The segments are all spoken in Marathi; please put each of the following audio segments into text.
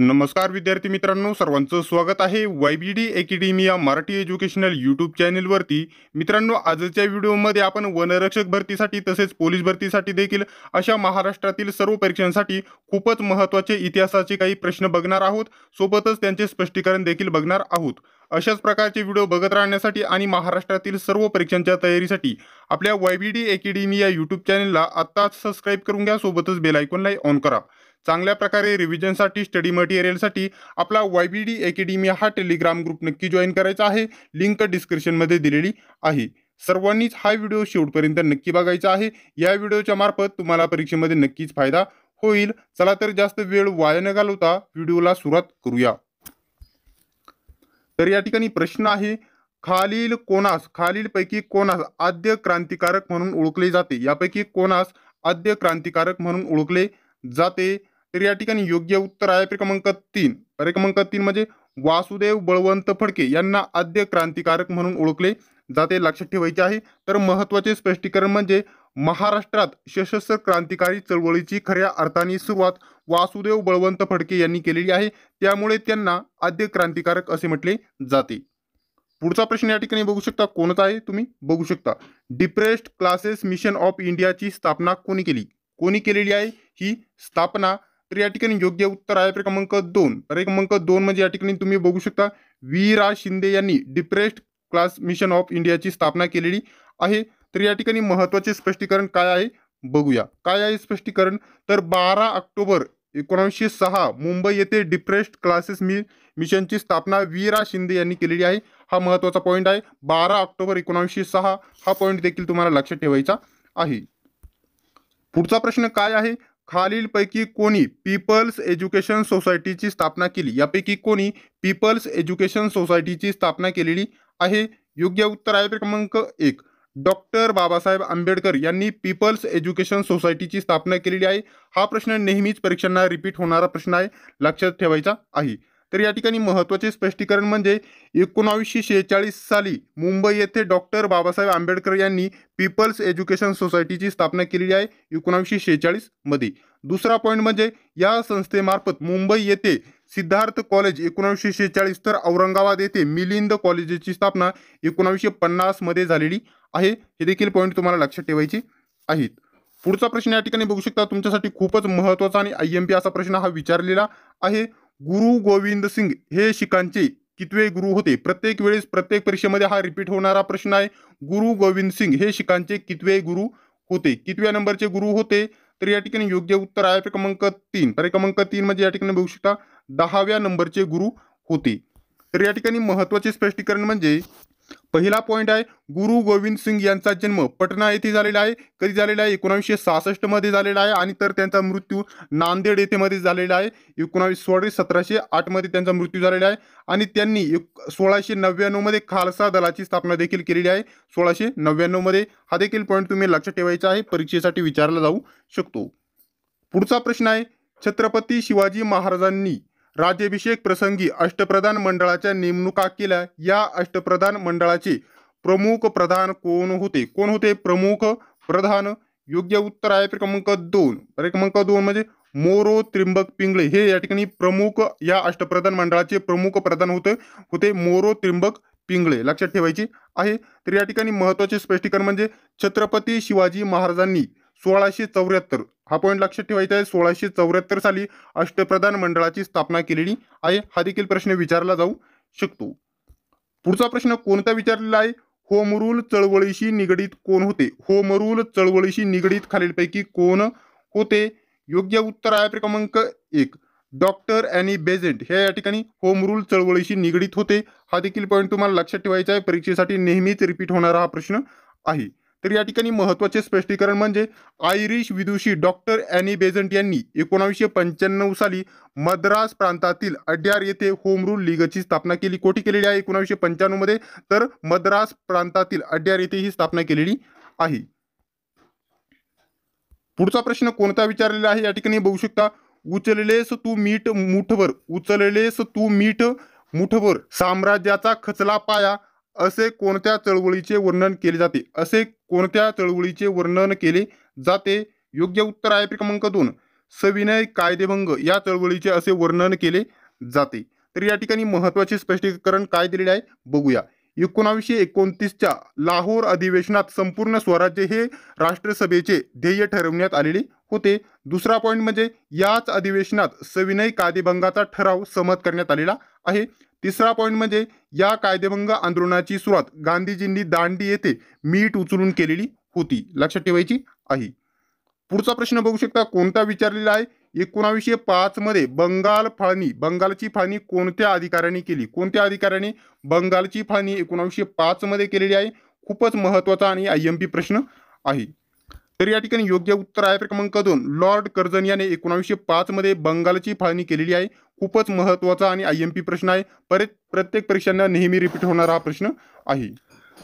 नमस्कार विद्यार्थी मित्रांनो सर्वांचं स्वागत आहे Y B D academia Marathi educational YouTube चॅनेलवरती मित्रांनो आजच्या व्हिडिओमध्ये आपण वनरक्षक भरतीसाठी तसेच पोलीस भरतीसाठी देखील अशा महाराष्ट्रातील सर्व परीक्षांसाठी खूपच महत्त्वाचे इतिहासाचे काही प्रश्न बघणार आहोत सोबतच त्यांचे स्पष्टीकरण देखील बघणार आहोत अशाच प्रकारचे व्हिडिओ बघत राहण्यासाठी आणि महाराष्ट्रातील सर्व परीक्षांच्या तयारीसाठी आपल्या Y B D academy YouTube चॅनेलला आत्ताच सबस्क्राईब करून घ्या सोबतच बेलायकॉनलाही ऑन करा चांगल्या प्रकारे रिव्हिजनसाठी स्टडी मटेरियलसाठी आपला वाय बी डी अकॅडमी हा टेलिग्राम ग्रुप नक्की जॉईन करायचा आहे लिंक डिस्क्रिप्शनमध्ये दिलेली आहे सर्वांनीच हा व्हिडिओ शेवटपर्यंत नक्की बघायचा आहे या व्हिडिओच्या मार्फत तुम्हाला परीक्षेमध्ये नक्कीच फायदा होईल चला तर जास्त वेळ वाया न घालवता व्हिडिओला सुरुवात करूया तर या ठिकाणी प्रश्न आहे खालील कोणास खालीलपैकी कोणास आद्य क्रांतिकारक म्हणून ओळखले जाते यापैकी कोणास आद्य क्रांतिकारक म्हणून ओळखले जाते तर या ठिकाणी योग्य उत्तर आहे क्रमांक तीन पर्याय क्रमांक तीन म्हणजे वासुदेव बळवंत फडके यांना आद्य क्रांतिकारक म्हणून ओळखले जाते लक्षात ठेवायचे आहे तर महत्त्वाचे स्पष्टीकरण म्हणजे महाराष्ट्रात सशस्त्र क्रांतिकारी चळवळीची खऱ्या अर्थाने सुरुवात वासुदेव बळवंत फडके यांनी केलेली आहे त्यामुळे त्यांना आद्य क्रांतिकारक असे म्हटले जाते पुढचा प्रश्न या ठिकाणी बघू शकता कोणता आहे तुम्ही बघू शकता डिप्रेस्ड क्लासेस मिशन ऑफ इंडियाची स्थापना कोणी केली कोणी केलेली आहे ही स्थापना तर या ठिकाणी योग्य उत्तर आहे क्रमांक दोन पर्याय क्रमांक दोन म्हणजे या ठिकाणी तुम्ही बघू शकता वी रा शिंदे यांनी डिप्रेस्ड क्लास मिशन ऑफ इंडियाची स्थापना केलेली आहे तर या ठिकाणी महत्त्वाचे स्पष्टीकरण काय आहे बघूया काय आहे स्पष्टीकरण तर बारा ऑक्टोबर एकोणीसशे सहा मुंबई येथे डिप्रेस्ड क्लासेस मि मिशनची स्थापना वी रा शिंदे यांनी केलेली आहे हा महत्त्वाचा पॉईंट आहे बारा ऑक्टोबर एकोणीसशे सहा हा पॉईंट देखील तुम्हाला लक्षात ठेवायचा आहे पुढचा प्रश्न काय आहे खालीलपैकी कोणी पीपल्स एज्युकेशन सोसायटीची स्थापना केली यापैकी कोणी पीपल्स एज्युकेशन सोसायटीची स्थापना केलेली आहे योग्य उत्तर आहे क्रमांक एक डॉक्टर बाबासाहेब आंबेडकर यांनी पीपल्स एज्युकेशन सोसायटीची स्थापना केलेली आहे हा प्रश्न नेहमीच परीक्षांना रिपीट होणारा प्रश्न आहे लक्षात ठेवायचा आहे तर या ठिकाणी महत्त्वाचे स्पष्टीकरण म्हणजे एकोणावीसशे शेहेचाळीस साली मुंबई येथे डॉक्टर बाबासाहेब आंबेडकर यांनी पीपल्स एज्युकेशन सोसायटीची स्थापना केलेली आहे एकोणावीसशे शेहेचाळीसमध्ये दुसरा पॉईंट म्हणजे या संस्थेमार्फत मुंबई येथे सिद्धार्थ कॉलेज एकोणावीसशे शेहेचाळीस तर औरंगाबाद येथे मिलिंद कॉलेजची स्थापना एकोणावीसशे पन्नासमध्ये झालेली आहे हे देखील पॉईंट तुम्हाला लक्षात ठेवायचे आहेत पुढचा प्रश्न या ठिकाणी बघू शकता तुमच्यासाठी खूपच महत्त्वाचा आणि आय एम पी असा प्रश्न हा विचारलेला आहे गुरु गोविंद सिंग हे शिखांचे कितवे गुरु होते प्रत्येक वेळेस प्रत्येक परीक्षेमध्ये हा रिपीट होणारा प्रश्न आहे गुरु गोविंद सिंग हे शिखांचे कितवे गुरु होते कितव्या नंबरचे गुरु होते तर या ठिकाणी योग्य उत्तर आहे क्रमांक तीन पर्याय क्रमांक तीन म्हणजे या ठिकाणी बघू शकता दहाव्या नंबरचे गुरु होते तर या ठिकाणी महत्त्वाचे स्पष्टीकरण म्हणजे पहिला पॉईंट आहे गुरु गोविंद सिंग यांचा जन्म पटना येथे झालेला आहे कधी झालेला आहे एकोणावीसशे सहासष्ट मध्ये झालेला आहे आणि तर त्यांचा मृत्यू नांदेड येथे मध्ये झालेला आहे एकोणावीस सोळा सतराशे आठ मध्ये त्यांचा मृत्यू झालेला आहे आणि त्यांनी एक सोळाशे नव्याण्णव मध्ये खालसा दलाची स्थापना देखील केलेली आहे सोळाशे नव्याण्णव मध्ये हा देखील पॉईंट तुम्ही लक्षात ठेवायचा आहे परीक्षेसाठी विचारला जाऊ शकतो पुढचा प्रश्न आहे छत्रपती शिवाजी महाराजांनी राज्याभिषेक प्रसंगी अष्टप्रधान मंडळाच्या नेमणुका केल्या या अष्टप्रधान मंडळाचे प्रमुख प्रधान कोण होते कोण होते प्रमुख प्रधान योग्य उत्तर आहे क्रमांक दोन क्रमांक दोन म्हणजे मोरो त्रिंबक पिंगळे हे या ठिकाणी प्रमुख या अष्टप्रधान मंडळाचे प्रमुख प्रधान होते होते मोरो त्रिंबक पिंगळे लक्षात ठेवायचे आहे तर या ठिकाणी महत्त्वाचे स्पष्टीकरण म्हणजे छत्रपती शिवाजी महाराजांनी सोळाशे चौऱ्याहत्तर हा पॉईंट लक्षात ठेवायचा आहे सोळाशे चौऱ्याहत्तर साली अष्टप्रधान मंडळाची स्थापना केलेली आहे हा देखील प्रश्न विचारला जाऊ शकतो पुढचा प्रश्न कोणता विचारलेला आहे होमरूल चळवळीशी निगडीत कोण होते होमरूल चळवळीशी निगडीत खालीलपैकी कोण होते योग्य उत्तर आहे क्रमांक एक डॉक्टर अॅनी बेझेंट हे या ठिकाणी होम रूल चळवळीशी निगडीत होते हा देखील पॉईंट तुम्हाला लक्षात ठेवायचा आहे परीक्षेसाठी नेहमीच रिपीट होणारा हा प्रश्न आहे तर या ठिकाणी महत्त्वाचे स्पष्टीकरण म्हणजे आयरिश विदुषी डॉक्टर अॅनी बेझंट यांनी एकोणावीसशे पंच्याण्णव साली मद्रास प्रांतातील अड्यार येथे होम रूल लीगची स्थापना केली कोठी केलेली आहे एकोणावीसशे पंच्याण्णवमध्ये तर मद्रास प्रांतातील अड्यार येथे ही स्थापना केलेली आहे पुढचा प्रश्न कोणता विचारलेला आहे या ठिकाणी बघू शकता उचललेस तू मीठ मुठभर उचललेस तू मीठ मुठभर साम्राज्याचा खचला पाया असे कोणत्या चळवळीचे वर्णन केले जाते असे कोणत्या चळवळीचे वर्णन केले जाते योग्य उत्तर आहे क्रमांक दोन सविनय कायदेभंग या चळवळीचे असे वर्णन केले जाते तर या ठिकाणी महत्त्वाचे स्पष्टीकरण काय दिलेले आहे बघूया एकोणावीसशे एकोणतीसच्या लाहोर अधिवेशनात संपूर्ण स्वराज्य हे राष्ट्रसभेचे ध्येय ठरवण्यात आलेले होते दुसरा पॉईंट म्हणजे याच अधिवेशनात सविनय कायदेभंगाचा ठराव समत करण्यात आलेला आहे तिसरा पॉईंट म्हणजे या कायदेभंग आंदोलनाची सुरुवात गांधीजींनी दांडी येथे मीठ उचलून केलेली होती लक्षात ठेवायची आहे पुढचा प्रश्न बघू शकता कोणता विचारलेला आहे एकोणावीसशे मध्ये बंगाल फाळणी बंगालची फाळणी कोणत्या अधिकाऱ्याने केली कोणत्या अधिकाऱ्याने बंगालची फाळणी एकोणावीसशे मध्ये केलेली आहे खूपच महत्त्वाचा आणि आय एम पी प्रश्न आहे तर या ठिकाणी योग्य उत्तर आहे क्रमांक दोन लॉर्ड कर्जन याने एकोणावीसशे मध्ये बंगालची फाळणी केलेली आहे खूपच महत्त्वाचा आणि आय एम पी प्रश्न आहे परत प्रत्येक परीक्षांना नेहमी रिपीट होणारा हा प्रश्न आहे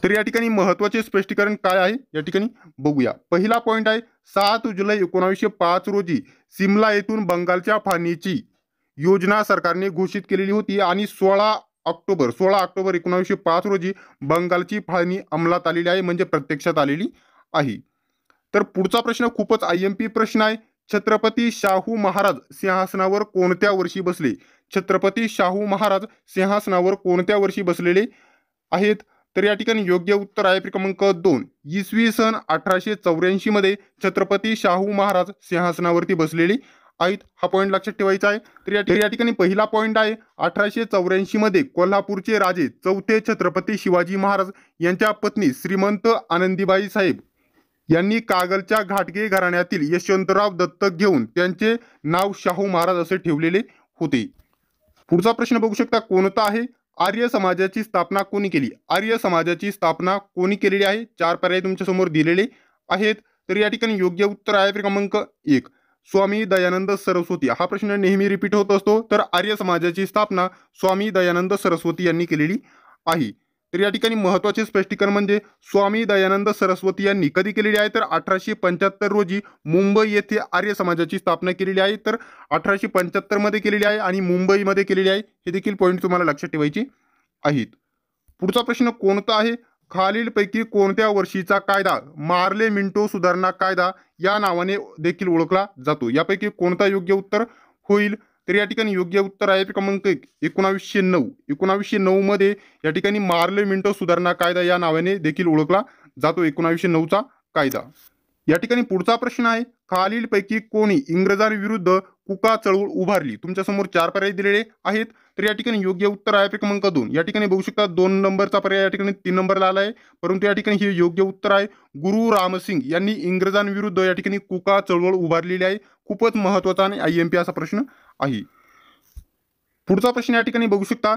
तर या ठिकाणी महत्त्वाचे स्पष्टीकरण काय आहे या ठिकाणी बघूया पहिला पॉईंट आहे सात जुलै एकोणावीसशे पाच रोजी सिमला येथून बंगालच्या फाळणीची योजना सरकारने घोषित केलेली होती आणि सोळा ऑक्टोबर सोळा ऑक्टोबर एकोणावीसशे पाच रोजी बंगालची फाळणी अंमलात आलेली आहे म्हणजे प्रत्यक्षात आलेली आहे तर पुढचा प्रश्न खूपच आय एम पी प्रश्न आहे छत्रपती शाहू महाराज सिंहासनावर कोणत्या वर्षी बसले छत्रपती शाहू महाराज सिंहासनावर कोणत्या वर्षी बसलेले आहेत तर या ठिकाणी योग्य उत्तर आहे क्रमांक दोन इसवी सन अठराशे चौऱ्याऐंशी मध्ये छत्रपती शाहू महाराज सिंहासनावरती बसलेले आहेत हा पॉईंट लक्षात ठेवायचा आहे तर या ठिकाणी पहिला पॉईंट आहे अठराशे चौऱ्याऐंशी मध्ये कोल्हापूरचे राजे चौथे छत्रपती शिवाजी महाराज यांच्या पत्नी श्रीमंत आनंदीबाई साहेब यांनी कागलच्या घाटगे घराण्यातील यशवंतराव दत्तक घेऊन त्यांचे नाव शाहू महाराज असे ठेवलेले होते पुढचा प्रश्न बघू शकता कोणता आहे आर्य समाजाची स्थापना कोणी केली आर्य समाजाची स्थापना कोणी केलेली आहे चार पर्याय तुमच्या समोर दिलेले आहेत तर या ठिकाणी योग्य उत्तर आहे क्रमांक एक स्वामी दयानंद सरस्वती हा प्रश्न नेहमी रिपीट होत असतो तर आर्य समाजाची स्थापना स्वामी दयानंद सरस्वती यांनी केलेली आहे तर या ठिकाणी महत्त्वाचे स्पष्टीकरण म्हणजे स्वामी दयानंद सरस्वती यांनी कधी केलेली आहे तर अठराशे पंच्याहत्तर रोजी मुंबई येथे आर्य समाजाची स्थापना केलेली आहे तर अठराशे पंच्याहत्तरमध्ये केलेली आहे आणि मुंबईमध्ये केलेली आहे हे देखील पॉईंट तुम्हाला लक्षात ठेवायचे आहेत पुढचा प्रश्न कोणता आहे खालीलपैकी कोणत्या वर्षीचा कायदा मार्ले मिंटो सुधारणा कायदा या नावाने देखील ओळखला जातो यापैकी कोणता योग्य उत्तर होईल तर या ठिकाणी योग्य उत्तर आहे क्रमांक एक एकोणावीसशे नऊ एकोणावीसशे मध्ये या ठिकाणी मार्ले मिंटो सुधारणा कायदा या नावाने देखील ओळखला जातो एकोणावीसशे नऊचा कायदा या ठिकाणी पुढचा प्रश्न आहे खालीलपैकी कोणी इंग्रजांविरुद्ध कुका चळवळ उभारली तुमच्या समोर चार पर्याय दिलेले आहेत तर या ठिकाणी योग्य उत्तर आहे क्रमांक दोन या ठिकाणी बघू शकता दोन नंबरचा पर्याय या ठिकाणी तीन नंबरला आला आहे परंतु या ठिकाणी हे योग्य उत्तर आहे गुरु रामसिंग यांनी इंग्रजांविरुद्ध या ठिकाणी कुका चळवळ उभारलेली आहे खूपच महत्त्वाचा आणि आय एम पी असा प्रश्न आहे पुढचा प्रश्न या ठिकाणी बघू शकता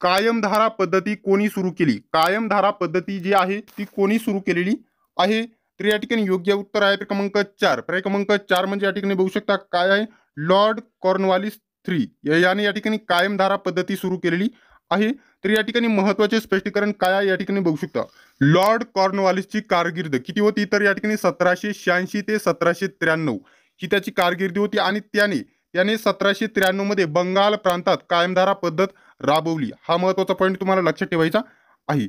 कायमधारा पद्धती कोणी सुरू केली कायमधारा पद्धती जी आहे ती कोणी सुरू केलेली आहे तर या ठिकाणी योग्य उत्तर आहे क्रमांक चार पर्याय क्रमांक चार म्हणजे या ठिकाणी बघू शकता काय आहे लॉर्ड कॉर्नवालिस थ्री याने या ठिकाणी कायमधारा पद्धती सुरू केलेली आहे तर या ठिकाणी महत्वाचे स्पष्टीकरण काय आहे या ठिकाणी बघू शकता लॉर्ड कॉर्नवालिसची कारकिर्द किती होती तर या ठिकाणी सतराशे शहाऐंशी ते सतराशे त्र्याण्णव ही त्याची कारकिर्दी होती आणि त्याने त्याने सतराशे त्र्याण्णवमध्ये बंगाल प्रांतात कायमधारा पद्धत राबवली हा महत्त्वाचा पॉईंट तुम्हाला लक्षात ठेवायचा आहे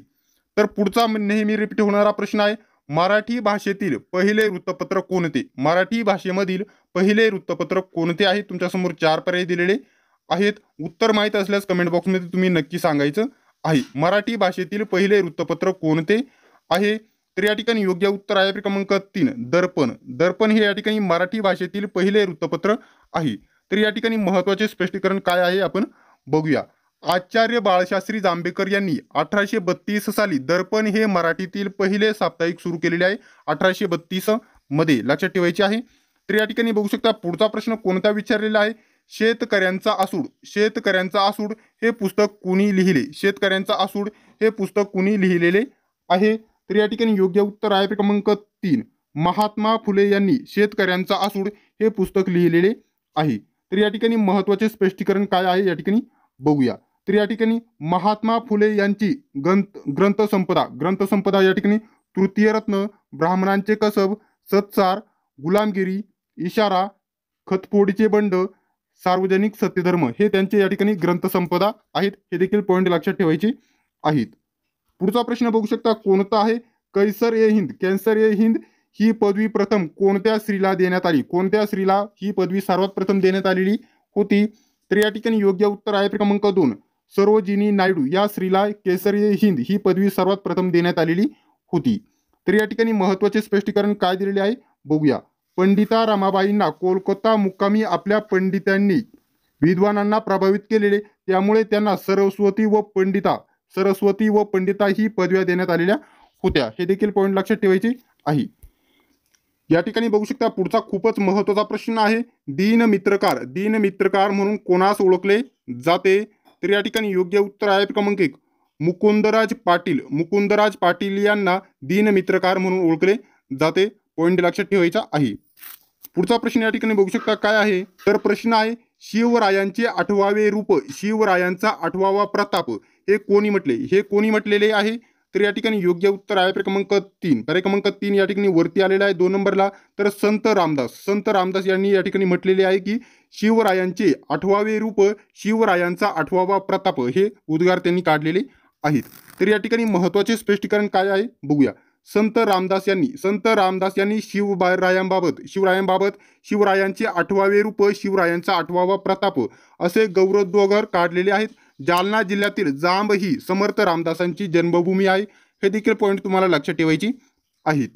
तर पुढचा नेहमी रिपीट होणारा प्रश्न आहे मराठी भाषेतील पहिले वृत्तपत्र कोणते मराठी भाषेमधील पहिले वृत्तपत्र कोणते आहे तुमच्यासमोर चार पर्याय दिलेले आहेत उत्तर माहीत असल्यास कमेंट बॉक्समध्ये तुम्ही नक्की सांगायचं आहे मराठी भाषेतील पहिले वृत्तपत्र कोणते आहे तर या ठिकाणी योग्य उत्तर आहे क्रमांक तीन दर्पण दर्पण हे या ठिकाणी मराठी भाषेतील पहिले वृत्तपत्र आहे तर या ठिकाणी महत्त्वाचे स्पष्टीकरण काय आहे आपण बघूया आचार्य बाळशास्त्री जांभेकर यांनी अठराशे बत्तीस साली दर्पण हे मराठीतील पहिले साप्ताहिक सुरू केलेले आहे अठराशे बत्तीस मध्ये लक्षात ठेवायचे आहे तर या ठिकाणी बघू शकता पुढचा प्रश्न कोणता विचारलेला आहे शेतकऱ्यांचा आसूड शेतकऱ्यांचा आसूड हे पुस्तक कुणी लिहिले शेतकऱ्यांचा आसूड हे पुस्तक कुणी लिहिलेले आहे तर या ठिकाणी योग्य उत्तर आहे क्रमांक तीन महात्मा फुले यांनी शेतकऱ्यांचा आसूड हे पुस्तक लिहिलेले आहे तर या ठिकाणी महत्त्वाचे स्पष्टीकरण काय आहे या ठिकाणी बघूया तर या ठिकाणी महात्मा फुले यांची ग्रंथ ग्रंथसंपदा ग्रंथसंपदा या ठिकाणी तृतीय रत्न ब्राह्मणांचे कसब सत्सार गुलामगिरी इशारा खतपोडीचे बंड सार्वजनिक सत्यधर्म हे त्यांचे या ठिकाणी ग्रंथसंपदा आहेत हे देखील पॉईंट लक्षात ठेवायचे आहेत पुढचा प्रश्न बघू शकता कोणता आहे कैसर ए हिंद कॅन्सर ए हिंद ही पदवी प्रथम कोणत्या स्त्रीला देण्यात आली कोणत्या स्त्रीला ही पदवी सर्वात प्रथम देण्यात आलेली होती तर या ठिकाणी योग्य उत्तर आहे क्रमांक दोन सरोजिनी नायडू या स्त्रीला केसरी हिंद ही पदवी सर्वात प्रथम देण्यात आलेली होती तर या ठिकाणी महत्त्वाचे स्पष्टीकरण काय दिलेले आहे बघूया पंडिता रमाबाईंना कोलकाता मुक्कामी आपल्या पंडितांनी विद्वानांना प्रभावित केलेले त्यामुळे त्यांना सरस्वती व पंडिता सरस्वती व पंडिता ही पदव्या देण्यात आलेल्या होत्या हे देखील पॉईंट लक्षात ठेवायचे आहे या ठिकाणी बघू शकता पुढचा खूपच महत्त्वाचा प्रश्न आहे दीन मित्रकार दीन मित्रकार म्हणून कोणास ओळखले जाते तर या ठिकाणी योग्य उत्तर आहे क्रमांक एक मुकुंदराज पाटील मुकुंदराज पाटील यांना दिनमित्रकार म्हणून ओळखले जाते पॉईंट लक्षात ठेवायचा आहे पुढचा प्रश्न या ठिकाणी बघू शकता काय आहे तर प्रश्न आहे शिवरायांचे आठवावे रूप शिवरायांचा आठवावा प्रताप हे कोणी म्हटले हे कोणी म्हटलेले आहे तर या ठिकाणी योग्य उत्तर आहे पर्याय क्रमांक तीन पर्याय क्रमांक तीन या ठिकाणी वरती आलेला आहे दोन नंबरला तर संत रामदास संत रामदास यांनी या ठिकाणी म्हटलेले आहे की शिवरायांचे आठवावे रूप शिवरायांचा आठवावा प्रताप हे उद्गार त्यांनी काढलेले आहेत तर या ठिकाणी महत्त्वाचे स्पष्टीकरण काय आहे बघूया संत रामदास यांनी संत रामदास यांनी शिवरायांबाबत शिवरायांबाबत शिवरायांचे आठवावे रूप शिवरायांचा आठवावा प्रताप असे गौरवोद्गार काढलेले आहेत जालना जिल्ह्यातील जांब ही समर्थ रामदासांची जन्मभूमी आहे हे देखील पॉईंट तुम्हाला लक्षात ठेवायची आहेत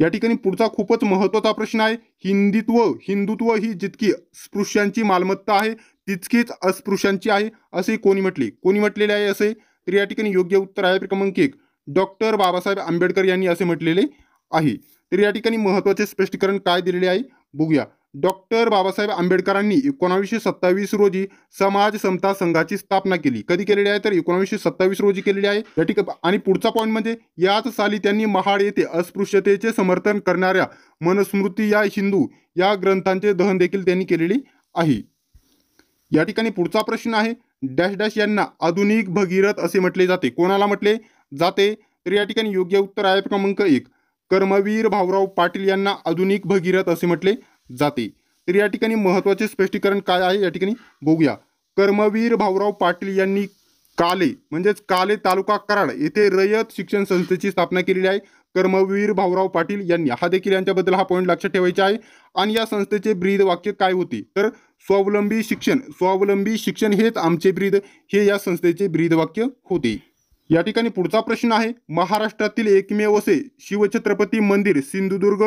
या ठिकाणी पुढचा खूपच महत्वाचा प्रश्न आहे हिंदीत्व हिंदुत्व ही जितकी स्पृश्यांची मालमत्ता आहे तितकीच अस्पृश्यांची आहे असे कोणी म्हटले कोणी म्हटलेले आहे असे तर या ठिकाणी योग्य उत्तर आहे क्रमांक एक डॉक्टर बाबासाहेब आंबेडकर यांनी असे म्हटलेले आहे तर या ठिकाणी महत्त्वाचे स्पष्टीकरण काय दिलेले आहे बघूया डॉक्टर बाबासाहेब आंबेडकरांनी एकोणावीसशे सत्तावीस रोजी समाज समता संघाची स्थापना केली कधी केलेली आहे तर एकोणावीसशे सत्तावीस रोजी केलेली आहे या ठीक आणि पुढचा पॉईंट म्हणजे याच साली त्यांनी महाड येथे अस्पृश्यतेचे समर्थन करणाऱ्या मनस्मृती या हिंदू या ग्रंथांचे दहन देखील त्यांनी केलेली आहे या ठिकाणी पुढचा प्रश्न आहे डॅश डॅश यांना आधुनिक भगीरथ असे म्हटले जाते कोणाला म्हटले जाते तर या ठिकाणी योग्य उत्तर आहे क्रमांक एक कर्मवीर भाऊराव पाटील यांना आधुनिक भगीरथ असे म्हटले जाते तर या ठिकाणी महत्त्वाचे स्पष्टीकरण काय आहे या ठिकाणी बघूया कर्मवीर भाऊराव पाटील यांनी काले म्हणजेच काले तालुका कराड येथे रयत शिक्षण संस्थेची स्थापना केलेली आहे कर्मवीर भाऊराव पाटील यांनी हा देखील यांच्याबद्दल हा पॉईंट लक्षात ठेवायचा आहे आणि या संस्थेचे ब्रीद वाक्य काय होते तर स्वावलंबी शिक्षण स्वावलंबी शिक्षण हेच आमचे ब्रीद हे या संस्थेचे ब्रीद वाक्य होते या ठिकाणी पुढचा प्रश्न आहे महाराष्ट्रातील एकमेव असे शिवछत्रपती मंदिर सिंधुदुर्ग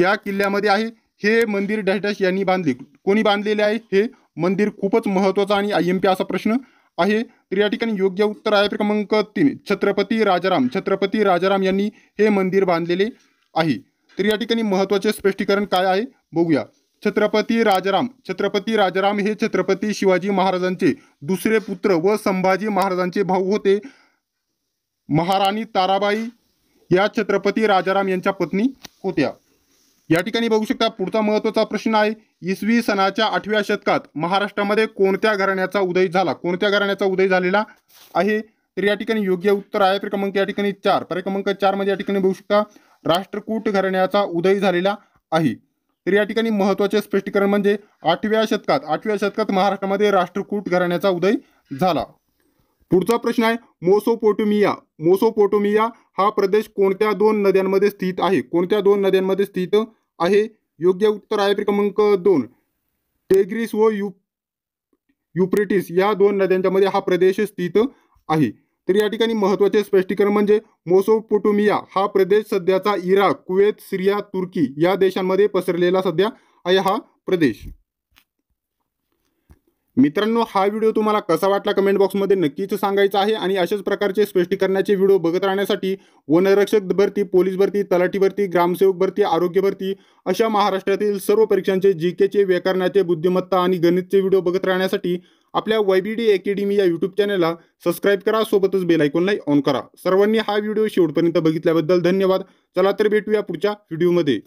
या किल्ल्यामध्ये आहे हे मंदिर डॅश यांनी बांधले कोणी बांधलेले आहे हे मंदिर खूपच महत्वाचं आणि एम पी असा प्रश्न आहे तर या ठिकाणी योग्य उत्तर आहे क्रमांक तीन छत्रपती राजाराम छत्रपती राजाराम यांनी हे मंदिर बांधलेले आहे तर या ठिकाणी महत्त्वाचे स्पष्टीकरण काय आहे बघूया छत्रपती राजाराम छत्रपती राजाराम हे छत्रपती शिवाजी महाराजांचे दुसरे पुत्र व संभाजी महाराजांचे भाऊ होते महाराणी ताराबाई या छत्रपती राजाराम यांच्या पत्नी होत्या या ठिकाणी बघू शकता पुढचा महत्त्वाचा प्रश्न आहे इसवी सणाच्या आठव्या शतकात महाराष्ट्रामध्ये कोणत्या घराण्याचा उदय झाला कोणत्या घराण्याचा उदय झालेला आहे तर या ठिकाणी योग्य उत्तर आहे क्रमांक या ठिकाणी चार पर्याय क्रमांक मध्ये या ठिकाणी बघू शकता राष्ट्रकूट घराण्याचा उदय झालेला आहे तर या ठिकाणी महत्त्वाचे स्पष्टीकरण म्हणजे आठव्या शतकात आठव्या शतकात महाराष्ट्रामध्ये राष्ट्रकूट घराण्याचा उदय झाला पुढचा प्रश्न आहे मोसोपोटोमिया मोसोपोटोमिया हा प्रदेश कोणत्या दोन नद्यांमध्ये स्थित आहे कोणत्या दोन नद्यांमध्ये स्थित आहे योग्य उत्तर आहे क्रमांक दोन टेग्रिस व यु युप्रिटिस या दोन नद्यांच्या मध्ये हा प्रदेश स्थित आहे तर या ठिकाणी महत्त्वाचे स्पष्टीकरण म्हणजे मोसोपोटोमिया हा प्रदेश सध्याचा इराक कुवेत सिरिया तुर्की या देशांमध्ये पसरलेला सध्या आहे हा प्रदेश मित्रांनो हा व्हिडिओ तुम्हाला कसा वाटला कमेंट बॉक्समध्ये नक्कीच सांगायचा आहे आणि अशाच प्रकारचे स्पष्टीकरणाचे व्हिडिओ बघत राहण्यासाठी वनरक्षक भरती पोलीस भरती तलाठी भरती ग्रामसेवक भरती आरोग्य भरती अशा महाराष्ट्रातील सर्व परीक्षांचे जी केचे व्याकरणाचे बुद्धिमत्ता आणि गणितचे व्हिडिओ बघत राहण्यासाठी आपल्या वाय बी डी अकॅडमी या यूट्यूब चॅनलला सबस्क्राईब करा सोबतच बेल ऑन करा सर्वांनी हा व्हिडिओ शेवटपर्यंत बघितल्याबद्दल धन्यवाद चला तर भेटूया पुढच्या व्हिडिओमध्ये